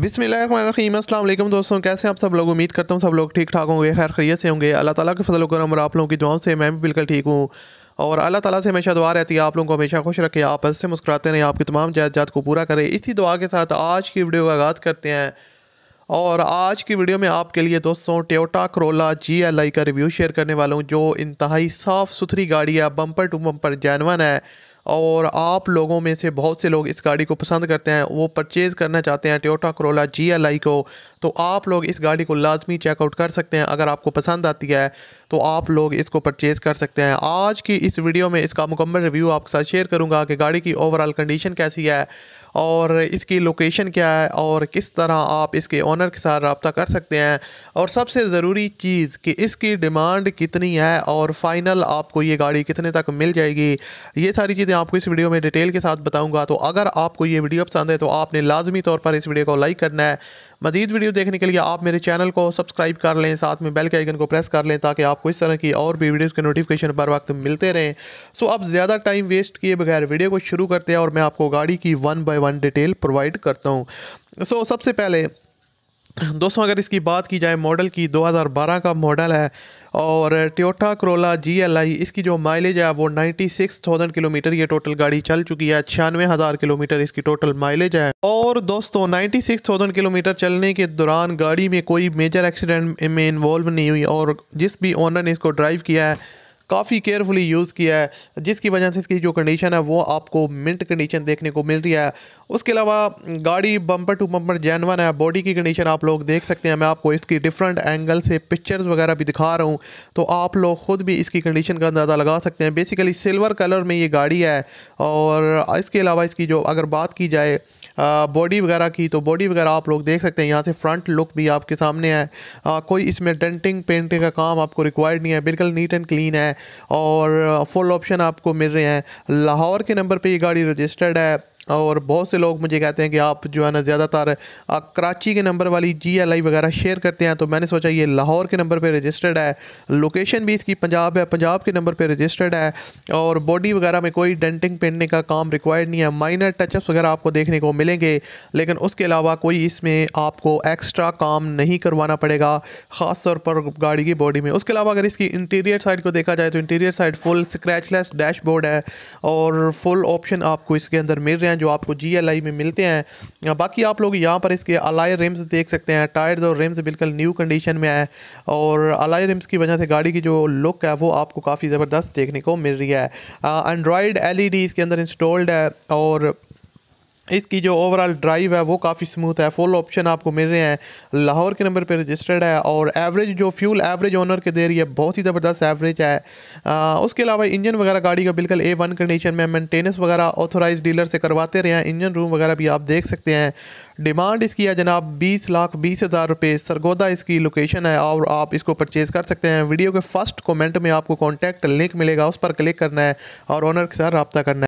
बिसमीम अल्लाम दोस्तों कैसे आप सब लोग उम्मीद करता हूँ सब लोग ठीक ठाक होंगे खैर खरीय से होंगे अल्लाह ताला के फजल करम और आप लोगों की दुआओं से मैं भी बिल्कुल ठीक हूँ और अल्लाह ताला से हमेशा दुआ रहती है आप लोगों को हमेशा खुश रखे आप हंसते मुस्कुराते रहें आपकी तमाम जायदाद को पूरा करें इसी दुआ के साथ आज की वीडियो का आगाज़ करते हैं और आज की वीडियो में आपके लिए दोस्तों टोटा करोला जी एल आई का रिव्यू शेयर करने वाला हूँ जो इंतहाई साफ़ सुथरी गाड़ी है बम्पर टू बम्पर जैनवन है और आप लोगों में से बहुत से लोग इस गाड़ी को पसंद करते हैं वो परचेज़ करना चाहते हैं टोटा करोला जी को तो आप लोग इस गाड़ी को लाजमी चेकआउट कर सकते हैं अगर आपको पसंद आती है तो आप लोग इसको परचेज़ कर सकते हैं आज की इस वीडियो में इसका मुकम्मल रिव्यू आपके साथ शेयर करूँगा कि गाड़ी की ओवरऑल कंडीशन कैसी है और इसकी लोकेशन क्या है और किस तरह आप इसके ऑनर के साथ रबता कर सकते हैं और सबसे ज़रूरी चीज़ कि इसकी डिमांड कितनी है और फाइनल आपको ये गाड़ी कितने तक मिल जाएगी ये सारी चीज़ें आपको इस वीडियो में डिटेल के साथ बताऊँगा तो अगर आपको ये वीडियो पसंद है तो आपने लाजमी तौर पर इस वीडियो को लाइक करना है मजीद वीडियो देखने के लिए आप मेरे चैनल को सब्सक्राइब कर लें साथ में बेल के आइकन को प्रेस कर लें ताकि आपको इस तरह की और भी वीडियोज़ के नोटिफिकेशन बर वक्त मिलते रहें सो अब ज़्यादा टाइम वेस्ट किए बगैर वीडियो को शुरू करते हैं और मैं आपको गाड़ी की one by one detail provide करता हूँ सो सबसे पहले दोस्तों अगर इसकी बात की जाए मॉडल की 2012 का मॉडल है और टोटा करोला जी एल आई इसकी जो माइलेज है वो 96,000 किलोमीटर ये टोटल गाड़ी चल चुकी है छियानवे हज़ार किलोमीटर इसकी टोटल माइलेज है और दोस्तों 96,000 किलोमीटर चलने के दौरान गाड़ी में कोई मेजर एक्सीडेंट में इन्वॉल्व नहीं हुई और जिस भी ऑनर ने इसको ड्राइव किया है काफ़ी केयरफुली यूज़ किया है जिसकी वजह से इसकी जो कंडीशन है वो आपको मिंट कंडीशन देखने को मिल रही है उसके अलावा गाड़ी बम्पर टू बम्पर जैनवन है बॉडी की कंडीशन आप लोग देख सकते हैं मैं आपको इसकी डिफरेंट एंगल से पिक्चर्स वगैरह भी दिखा रहा हूँ तो आप लोग ख़ुद भी इसकी कंडीशन का अंदाज़ा लगा सकते हैं बेसिकली सिल्वर कलर में ये गाड़ी है और इसके अलावा इसकी जो अगर बात की जाए बॉडी वगैरह की तो बॉडी वगैरह आप लोग देख सकते हैं यहाँ से फ्रंट लुक भी आपके सामने है आ, कोई इसमें डेंटिंग पेंटिंग का काम आपको रिक्वायर्ड नहीं है बिल्कुल नीट एंड क्लीन है और फुल ऑप्शन आपको मिल रहे हैं लाहौर के नंबर पर ये गाड़ी रजिस्टर्ड है और बहुत से लोग मुझे कहते हैं कि आप जो है ना ज़्यादातर कराची के नंबर वाली जी एल आई वगैरह शेयर करते हैं तो मैंने सोचा ये लाहौर के नंबर पर रजिस्टर्ड है लोकेशन भी इसकी पंजाब है पंजाब के नंबर पर रजिस्टर्ड है और बॉडी वगैरह में कोई डेंटिंग पहनने का काम रिक्वायर्ड नहीं है माइनर टचअप्स वगैरह आपको देखने को मिलेंगे लेकिन उसके अलावा कोई इसमें आपको एक्स्ट्रा काम नहीं करवाना पड़ेगा ख़ास तौर पर गाड़ी की बॉडी में उसके अलावा अगर इसकी इंटीरियर साइड को देखा जाए तो interior side full scratchless dashboard है और फुल ऑप्शन आपको इसके अंदर मिल रहे हैं जो आपको जी में मिलते हैं बाकी आप लोग यहाँ पर इसके अलाई रिम्स देख सकते हैं टायर्स और रिम्स बिल्कुल न्यू कंडीशन में आए और अलाई रिम्स की वजह से गाड़ी की जो लुक है वो आपको काफ़ी ज़बरदस्त देखने को मिल रही है एंड्रॉयड एल e इसके अंदर इंस्टॉल्ड है और इसकी जो ओवरऑल ड्राइव है वो काफ़ी स्मूथ है फुल ऑप्शन आपको मिल रहे हैं लाहौर के नंबर पे रजिस्टर्ड है और एवरेज जो फ्यूल एवरेज ओनर के दे रही है बहुत ही ज़बरदस्त एवरेज है आ, उसके अलावा इंजन वगैरह गाड़ी का बिल्कुल ए वन कंडीशन में मेंटेनेंस वगैरह ऑथोराइज डीलर से करवाते रहे हैं इंजन रूम वगैरह भी आप देख सकते हैं डिमांड इसकी है जनाब बीस लाख बीस हज़ार रुपये सरगोदा इसकी लोकेशन है और आप इसको परचेज़ कर सकते हैं वीडियो के फर्स्ट कमेंट में आपको कॉन्टैक्ट लिंक मिलेगा उस पर क्लिक करना है और ओनर के साथ रबता करना है